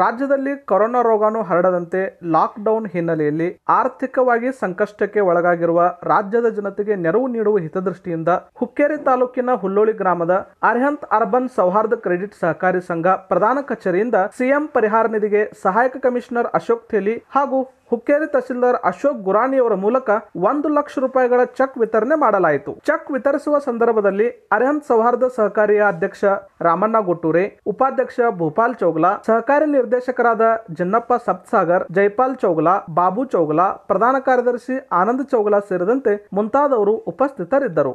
ರಾಜ್ಯದಲ್ಲಿ ಕೊರೋನಾ ರೋಗಾಣು ಹರಡದಂತೆ ಲಾಕ್ಡೌನ್ ಹಿನ್ನೆಲೆಯಲ್ಲಿ ಆರ್ಥಿಕವಾಗಿ ಸಂಕಷ್ಟಕ್ಕೆ ಒಳಗಾಗಿರುವ ರಾಜ್ಯದ ಜನತೆಗೆ ನೆರವು ನೀಡುವ ಹಿತದೃಷ್ಟಿಯಿಂದ ಹುಕ್ಕೇರಿ ತಾಲೂಕಿನ ಹುಲ್ಲೋಳಿ ಗ್ರಾಮದ ಅರ್ಹಂತ್ ಅರ್ಬನ್ ಸೌಹಾರ್ದ ಕ್ರೆಡಿಟ್ ಸಹಕಾರಿ ಸಂಘ ಪ್ರಧಾನ ಕಚೇರಿಯಿಂದ ಸಿಎಂ ಪರಿಹಾರ ನಿಧಿಗೆ ಸಹಾಯಕ ಕಮಿಷನರ್ ಅಶೋಕ್ ಥೇಲಿ ಹಾಗೂ ಹುಕ್ಕೇರಿ ತಹಸೀಲ್ದಾರ್ ಅಶೋಕ್ ಗುರಾಣಿಯವರ ಮೂಲಕ ಒಂದು ಲಕ್ಷ ರೂಪಾಯಿಗಳ ಚೆಕ್ ವಿತರಣೆ ಮಾಡಲಾಯಿತು ಚೆಕ್ ವಿತರಿಸುವ ಸಂದರ್ಭದಲ್ಲಿ ಅರ್ಹಂತ್ ಸೌಹಾರ್ದ ಸಹಕಾರಿಯ ಅಧ್ಯಕ್ಷ ರಾಮಣ್ಣ ಗೊಟ್ಟೂರೆ ಉಪಾಧ್ಯಕ್ಷ ಭೂಪಾಲ್ ಚೌಗ್ಲಾ ಸಹಕಾರಿ ನಿರ್ದೇಶಕರಾದ ಜನ್ನಪ್ಪ ಸಪ್ತಸಾಗರ್ ಜೈಪಾಲ್ ಚೌಗ್ಲಾ ಬಾಬು ಚೌಗ್ಲಾ ಪ್ರಧಾನ ಕಾರ್ಯದರ್ಶಿ ಆನಂದ್ ಚೌಗ್ಲಾ ಸೇರಿದಂತೆ ಮುಂತಾದವರು ಉಪಸ್ಥಿತರಿದ್ದರು